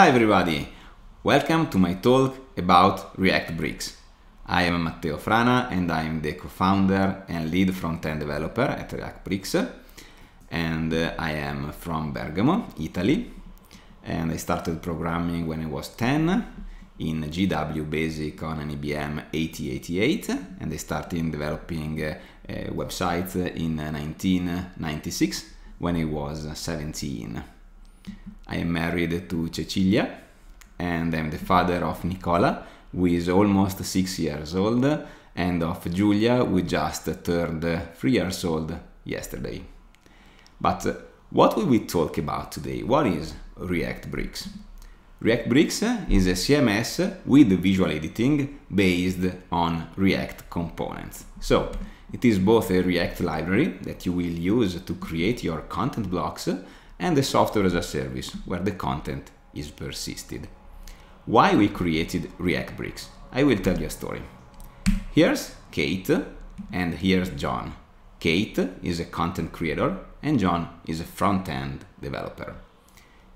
Hi everybody! Welcome to my talk about React Bricks. I am Matteo Frana and I am the co-founder and lead front-end developer at React Bricks and uh, I am from Bergamo, Italy and I started programming when I was 10 in GW Basic on an IBM 8088 and I started developing uh, uh, websites in 1996 when I was 17. I am married to Cecilia and I'm the father of Nicola, who is almost six years old, and of Julia, who just turned three years old yesterday. But what will we talk about today? What is React Bricks? React Bricks is a CMS with visual editing based on React components. So, it is both a React library that you will use to create your content blocks and the software as a service where the content is persisted. Why we created React Bricks? I will tell you a story. Here's Kate and here's John. Kate is a content creator and John is a front-end developer.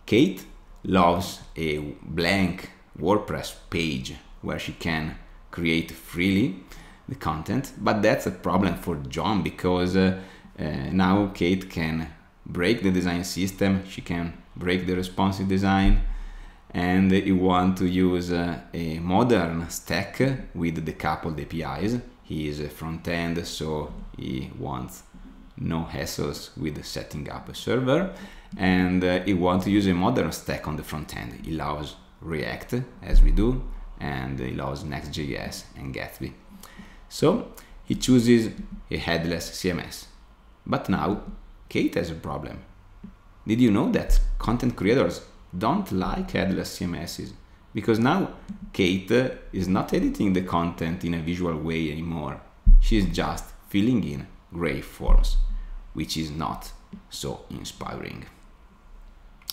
Kate loves a blank WordPress page where she can create freely the content, but that's a problem for John because uh, uh, now Kate can break the design system, she can break the responsive design, and you want to use uh, a modern stack with the decoupled APIs. He is a front-end, so he wants no hassles with setting up a server, and uh, he wants to use a modern stack on the front-end. He loves React, as we do, and he loves Next.js and Gatsby. So he chooses a headless CMS. But now Kate has a problem. Did you know that content creators don't like headless CMSs? Because now Kate is not editing the content in a visual way anymore. She's just filling in gray forms, which is not so inspiring.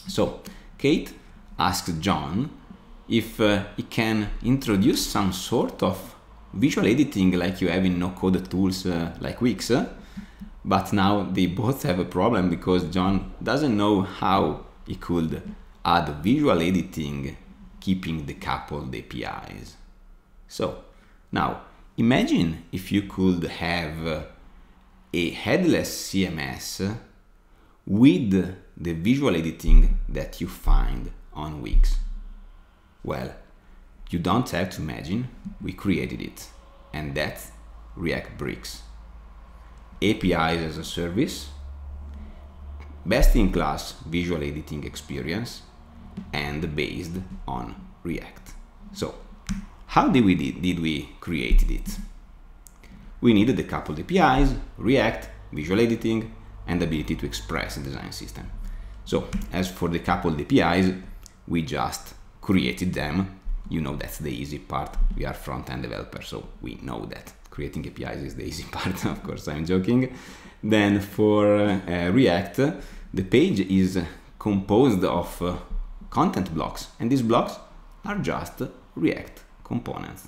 So Kate asks John if uh, he can introduce some sort of visual editing like you have in no-code tools uh, like Wix but now they both have a problem because John doesn't know how he could add visual editing keeping the coupled APIs. So now imagine if you could have a headless CMS with the visual editing that you find on Wix. Well, you don't have to imagine, we created it. And that's React Bricks. APIs as a service, best in class visual editing experience, and based on React. So, how did we, did, did we create it? We needed the coupled APIs, React, visual editing, and ability to express the design system. So, as for the coupled APIs, we just created them. You know that's the easy part. We are front-end developers, so we know that creating APIs is the easy part, of course, I'm joking. Then for uh, React, the page is composed of uh, content blocks, and these blocks are just React components.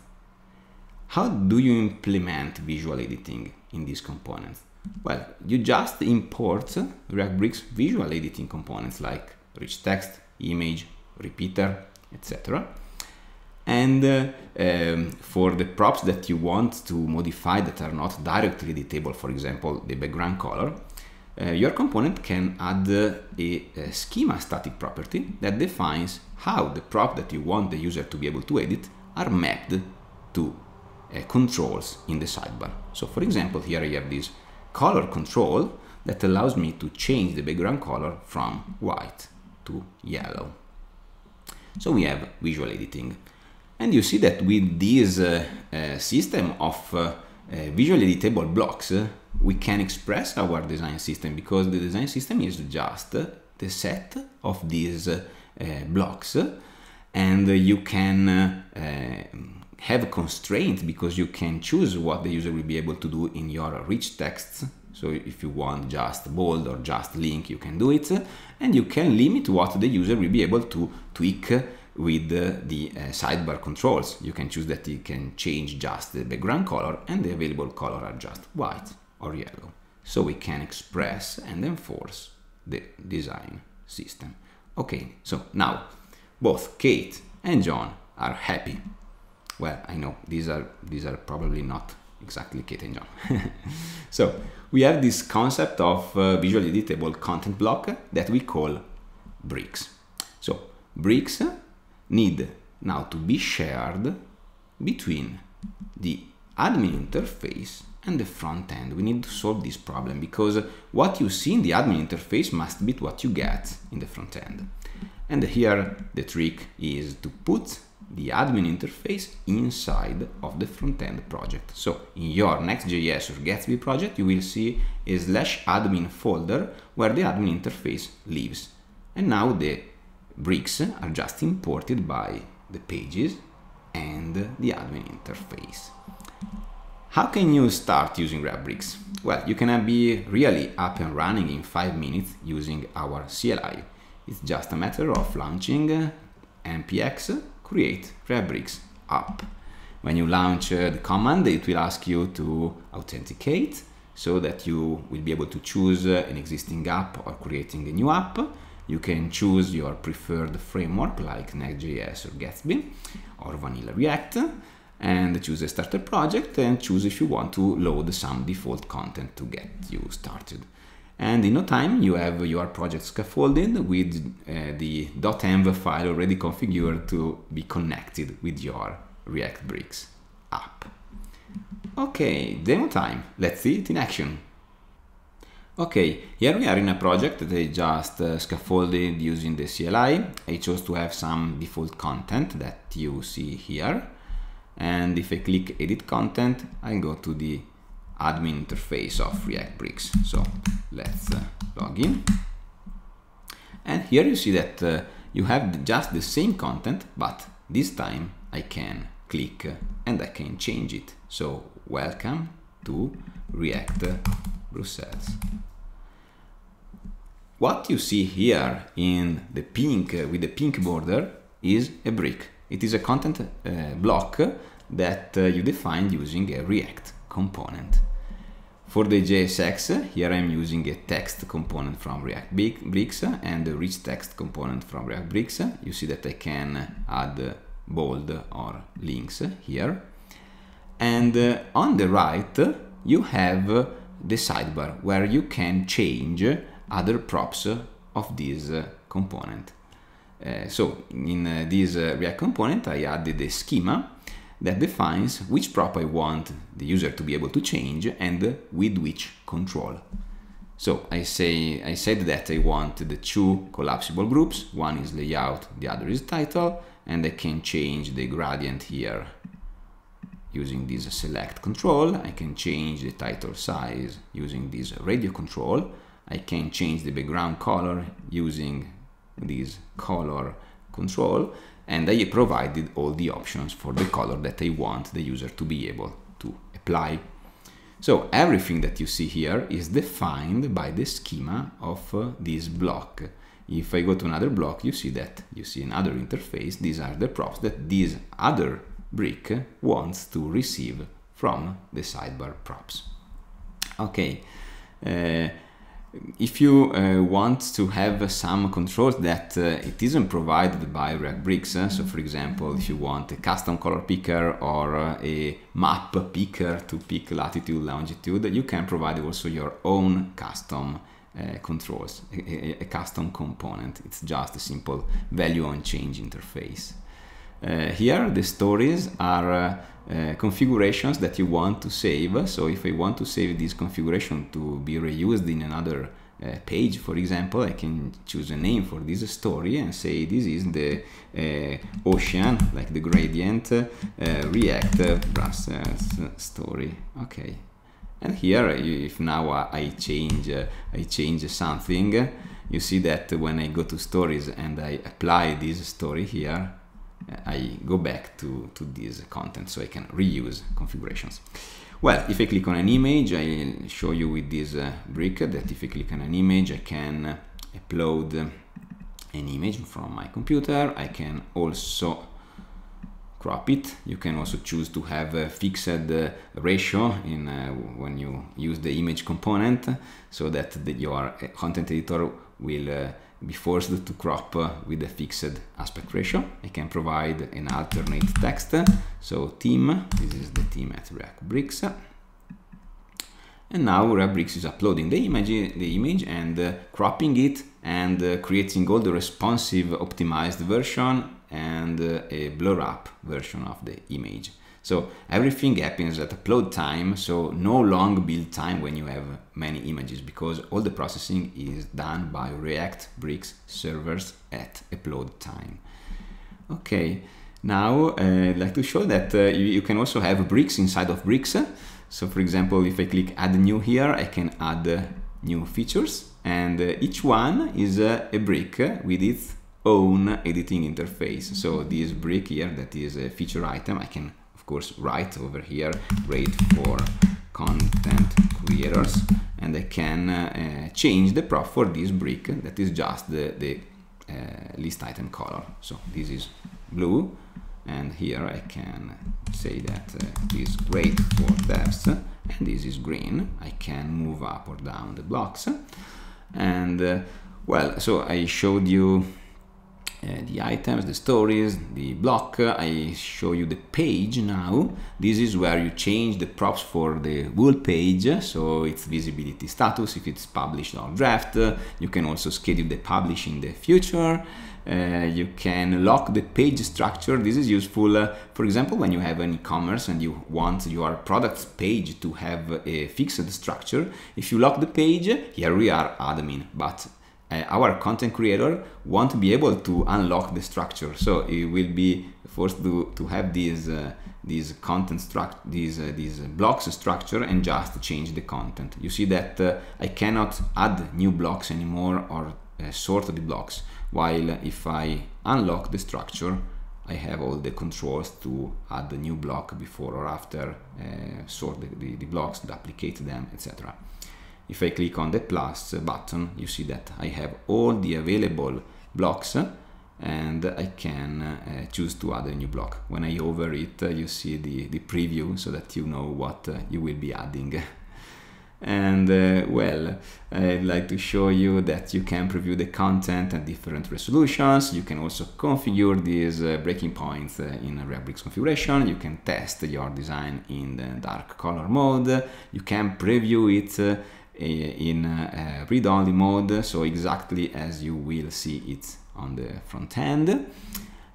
How do you implement visual editing in these components? Well, you just import Bricks visual editing components like rich text, image, repeater, etc and uh, um, for the props that you want to modify that are not directly editable, for example, the background color, uh, your component can add uh, a, a, schema static property that defines how the prop that you want the user to be able to edit are mapped to uh, controls in the sidebar. So for example, here I have this color control that allows me to change the background color from white to yellow. So we have visual editing. And you see that with this uh, uh, system of uh, visually editable blocks, we can express our design system because the design system is just the set of these blocks and you can have constraints because you can choose what the user will be able to do in your rich texts. So if you want just bold or just link, you can do it. And you can limit what the user will be able to tweak with the uh, sidebar controls. You can choose that you can change just the background color and the available color are just white or yellow. So we can express and enforce the design system. Okay, so now both Kate and John are happy. Well, I know these are these are probably not exactly Kate and John. so we have this concept of uh, visually editable content block that we call bricks. So bricks need now to be shared between the admin interface and the front end. We need to solve this problem because what you see in the admin interface must be what you get in the front end. And here the trick is to put the admin interface inside of the front-end project. So in your Next.js or Gatsby project, you will see a slash admin folder where the admin interface lives. And now the bricks are just imported by the pages and the admin interface. How can you start using RapBricks? Well, you can be really up and running in 5 minutes using our CLI. It's just a matter of launching npx create RapBricks app. When you launch uh, the command, it will ask you to authenticate so that you will be able to choose uh, an existing app or creating a new app you can choose your preferred framework like Next.js or Gatsby or Vanilla React and choose a starter project and choose if you want to load some default content to get you started. And in no time, you have your project scaffolded with uh, the .env file already configured to be connected with your React Bricks app. Okay, demo time. Let's see it in action. Okay, here we are in a project that I just uh, scaffolded using the CLI. I chose to have some default content that you see here. And if I click edit content, I go to the admin interface of React Bricks. So let's uh, log in. And here you see that uh, you have just the same content, but this time I can click uh, and I can change it. So welcome to React Brussels. What you see here in the pink with the pink border is a brick. It is a content uh, block that uh, you defined using a React component. For the JSX, here I'm using a text component from React Bricks and a rich text component from React Bricks. You see that I can add bold or links here and uh, on the right you have the sidebar where you can change other props of this uh, component. Uh, so in uh, this uh, React component I added a schema that defines which prop I want the user to be able to change and with which control. So I say I said that I want the two collapsible groups, one is layout, the other is title, and I can change the gradient here Using this select control, I can change the title size using this radio control. I can change the background color using this color control and I provided all the options for the color that I want the user to be able to apply. So everything that you see here is defined by the schema of uh, this block. If I go to another block, you see that you see another interface. These are the props that this other brick wants to receive from the sidebar props. Okay, uh, if you uh, want to have some controls that uh, it isn't provided by React Bricks, so for example, if you want a custom color picker or a map picker to pick latitude, longitude, you can provide also your own custom uh, controls, a, a, a custom component. It's just a simple value on change interface. Uh, here the stories are uh, uh, configurations that you want to save. So if I want to save this configuration to be reused in another uh, page, for example, I can choose a name for this story and say this is the uh, ocean, like the gradient, uh, React Brussels story. Okay. And here, if now I change, I change something, you see that when I go to stories and I apply this story here, I go back to, to this content so I can reuse configurations. Well, if I click on an image, i show you with this uh, brick that if I click on an image, I can upload an image from my computer. I can also crop it. You can also choose to have a fixed uh, ratio in uh, when you use the image component so that the, your content editor will uh, be forced to crop uh, with a fixed aspect ratio. I can provide an alternate text. So team, this is the team at React Bricks. And now React is uploading the image, the image and uh, cropping it and uh, creating all the responsive optimized version and uh, a blur up version of the image. So everything happens at upload time, so no long build time when you have many images because all the processing is done by React Bricks servers at upload time. Okay, now uh, I'd like to show that uh, you, you, can also have bricks inside of bricks. So for example, if I click add new here, I can add uh, new features and uh, each one is uh, a brick with its own editing interface. So this brick here that is a feature item, I can of course right over here great for content creators and I can uh, uh, change the prop for this brick that is just the, the uh, list item color so this is blue and here I can say that uh, this is great for depths and this is green I can move up or down the blocks and uh, well so I showed you Eh, the items, the stories, the block. I show you the page now. This is where you change the props for the whole page, so its visibility status, if it's published or draft. You can also schedule the publish in the future. Uh, you can lock the page structure. This is useful, uh, for example, when you have an e-commerce and you want your products page to have a fixed structure. If you lock the page, here we are admin, but uh, our content creator won't be able to unlock the structure. So it will be forced to, to have these uh, these content struct these uh, these blocks structure and just change the content. You see that uh, I cannot add new blocks anymore or uh, sort the blocks. While if I unlock the structure, I have all the controls to add the new block before or after, uh, sort the, the, the blocks, duplicate them, etc. If I click on the plus button, you see that I have all the available blocks and I can uh, choose to add a new block. When I hover it, uh, you see the, the preview so that you know what uh, you will be adding. and uh, well, I'd like to show you that you can preview the content at different resolutions. You can also configure these uh, breaking points uh, in Rebricks configuration. You can test your design in the dark color mode. You can preview it Eh, in uh, eh, read-only mode, so exactly as you will see it on the front end.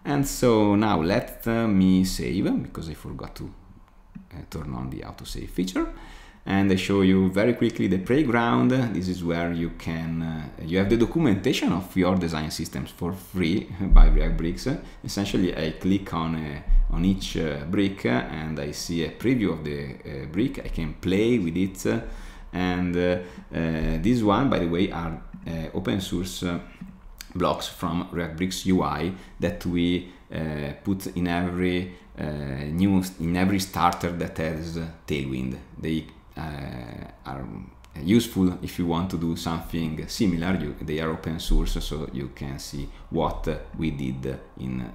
And so now let uh, me save, because I forgot to eh, turn on the autosave feature. And I show you very quickly the playground. This is where you can, uh, you have the documentation of your design systems for free by React Bricks. Essentially, I click on a, on each uh, brick and I see a preview of the uh, brick. I can play with it and uh, uh, this one by the way are uh, open source uh, blocks from React Bricks UI that we uh, put in every uh, new in every starter that has Tailwind. They uh, are useful if you want to do something similar. You, they are open source, so you can see what we did in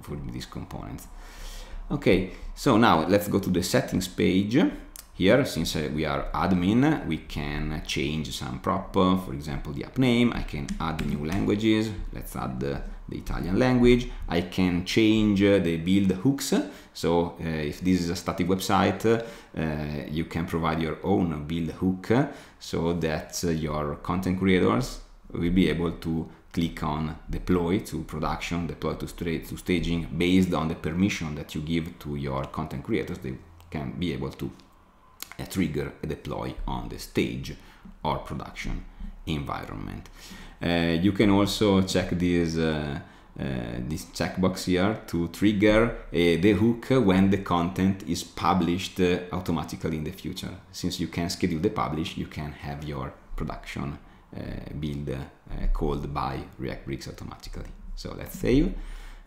for these components. Okay, so now let's go to the settings page here, since uh, we are admin, we can change some prop, uh, for example, the app name. I can add new languages. Let's add the, the Italian language. I can change uh, the build hooks. So uh, if this is a static website, uh, you can provide your own build hook so that your content creators will be able to click on deploy to production, deploy to, to staging based on the permission that you give to your content creators. They can be able to a trigger a deploy on the stage or production environment. Uh, you can also check this uh, uh, this checkbox here to trigger uh, the hook when the content is published uh, automatically in the future. Since you can schedule the publish, you can have your production uh, build called by React Bricks automatically. So let's save.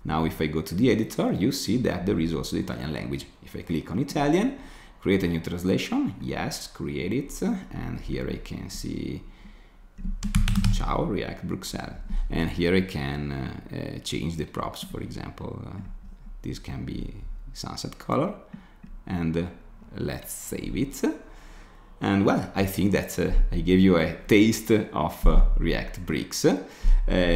Now if I go to the editor, you see that there is also the Italian language. If I click on Italian, create a new translation yes create it and here I can see ciao react Bruxelles and here I can uh, uh, change the props for example uh, this can be sunset color and uh, let's save it and well, I think that uh, I gave you a taste of uh, React bricks. Uh,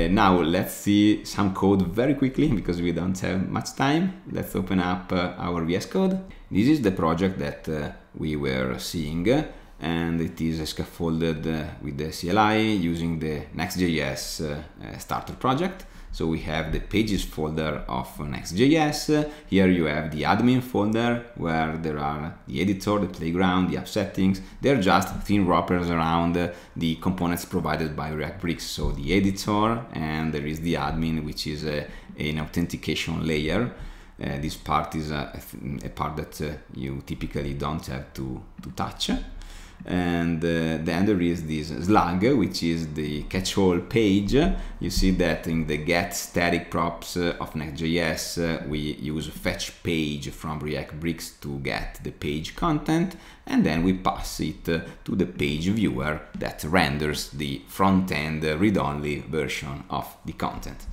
now let's see some code very quickly because we don't have much time. Let's open up uh, our VS Code. This is the project that uh, we were seeing uh, and it is scaffolded with the CLI using the Next.js starter project. So we have the pages folder of Next.js. Here you have the admin folder where there are the editor, the playground, the app settings. They're just thin wrappers around the components provided by React Bricks. So the editor and there is the admin, which is a, an authentication layer. Uh, this part is a, a part that uh, you typically don't have to, to touch and uh, then there is this slug which is the catch-all page you see that in the get static props uh, of next.js uh, we use fetch page from react bricks to get the page content and then we pass it uh, to the page viewer that renders the front-end read-only version of the content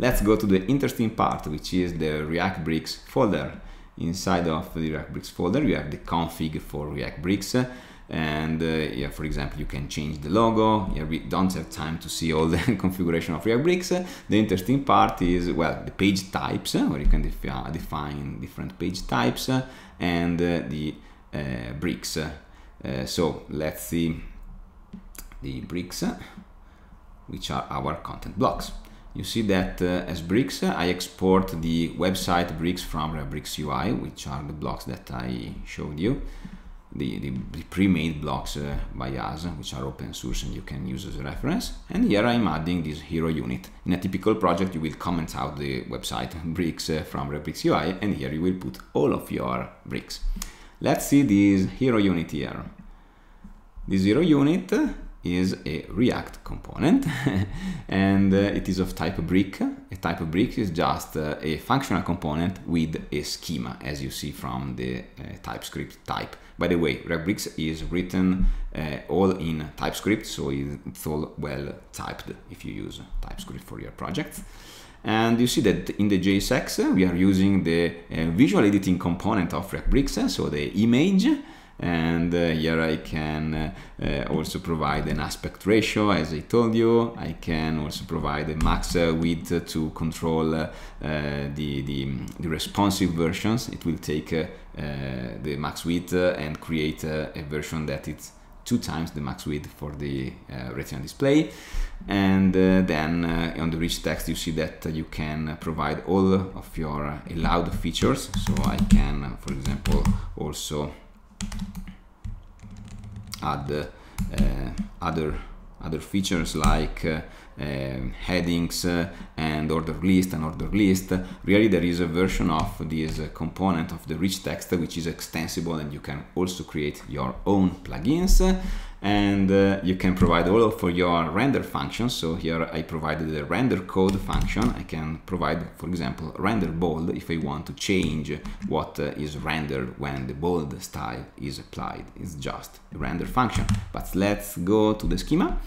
let's go to the interesting part which is the react bricks folder inside of the react bricks folder you have the config for react bricks and uh, yeah for example you can change the logo yeah we don't have time to see all the configuration of react bricks the interesting part is well the page types uh, where you can define different page types uh, and uh, the uh, bricks uh, so let's see the bricks which are our content blocks you see that as bricks I export the website bricks from React Bricks UI which are the blocks that I showed you the, the, the pre-made blocks uh, by us, which are open source and you can use as a reference. And here I'm adding this hero unit. In a typical project, you will comment out the website bricks uh, from Rebricks UI, and here you will put all of your bricks. Let's see this hero unit here. This hero unit is a React component and uh, it is of type brick. A type brick is just uh, a functional component with a schema as you see from the uh, TypeScript type. By the way, React Bricks is written uh, all in TypeScript, so it's all well typed if you use TypeScript for your project. And you see that in the JSX, uh, we are using the uh, visual editing component of React Bricks, so the image and uh, here I can uh, uh, also provide an aspect ratio as I told you I can also provide a max uh, width to control uh, the, the, the, responsive versions it will take uh, the max width and create a version that it's two times the max width for the retina display and then on the rich text you see that you can provide all of your allowed features so I can for example also add uh, other other features like uh, uh, headings eh, and order list and order list really there is a version of this component of the rich text which is extensible and you can also create your own plugins and uh, you can provide all for your render functions. So here I provided the render code function. I can provide, for example, render bold if I want to change what uh, is rendered when the bold style is applied. It's just a render function. But let's go to the schema.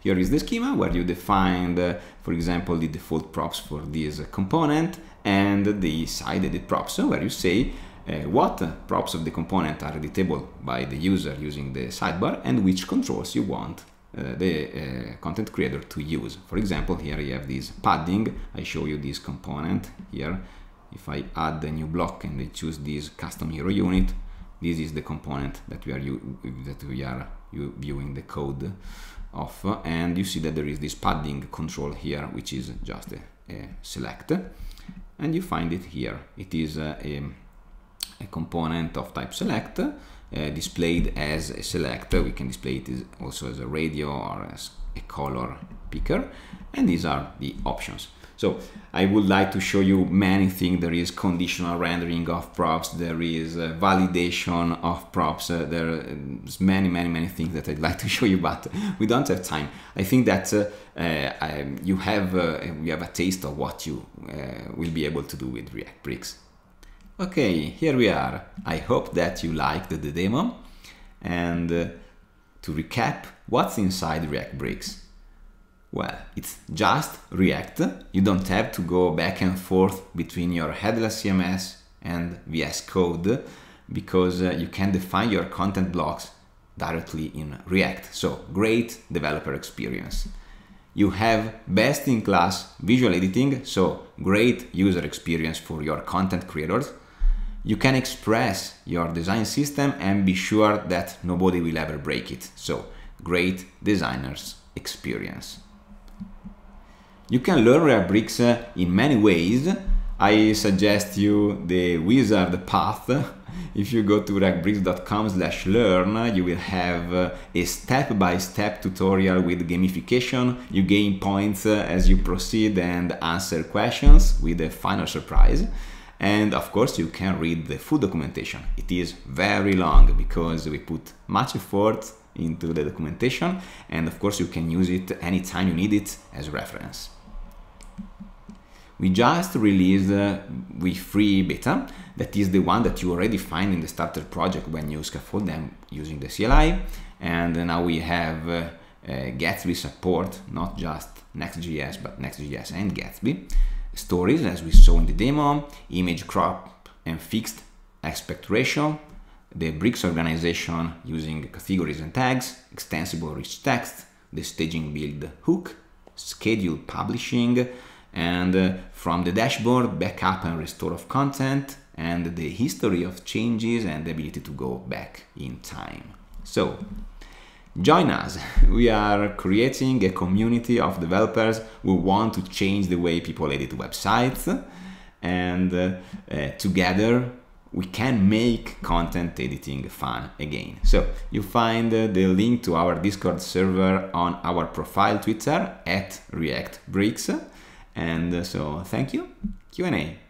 Here is the schema where you define, for example, the default props for this component and the side edit props where you say uh, what props of the component are editable by the user using the sidebar and which controls you want uh, the uh, content creator to use. For example, here you have this padding, I show you this component here. If I add a new block and I choose this custom hero unit, this is the component that we are, that we are viewing the code of. And you see that there is this padding control here, which is just a, a select. And you find it here. It is a, a a component of type select uh, displayed as a selector. We can display it as also as a radio or as a color picker. And these are the options. So I would like to show you many things. There is conditional rendering of props, there is uh, validation of props, uh, there's uh, many, many, many things that I'd like to show you, but we don't have time. I think that uh, uh I, you have, you have a taste of what you will be able to do with React Bricks. Okay, here we are. I hope that you liked the demo. And uh, to recap, what's inside React Bricks? Well, it's just React. You don't have to go back and forth between your headless CMS and VS Code because uh, you can define your content blocks directly in React. So great developer experience. You have best in class visual editing, so great user experience for your content creators you can express your design system and be sure that nobody will ever break it. So great designer's experience. You can learn Bricks uh, in many ways. I suggest you the wizard path. If you go to reabricks.com slash learn, you will have uh, a step-by-step -step tutorial with gamification. You gain points uh, as you proceed and answer questions with a final surprise. And of course, you can read the full documentation. It is very long because we put much effort into the documentation. And of course, you can use it anytime you need it as reference. We just released uh, free beta. That is the one that you already find in the starter project when you scaffold them using the CLI. And now we have uh, uh, Gatsby support, not just Next.js, but Next.js and Gatsby storage as we saw in the demo, image crop and fixed aspect ratio, the bricks organization using categories and tags, extensible rich text, the staging build hook, schedule publishing, and uh, from the dashboard, backup and restore of content, and the history of changes and the ability to go back in time. So Join us. We are creating a community of developers who want to change the way people edit websites. And uh, uh, together we can make content editing fun again. So you find uh, the link to our Discord server on our profile Twitter at ReactBricks. And uh, so thank you. Q&A.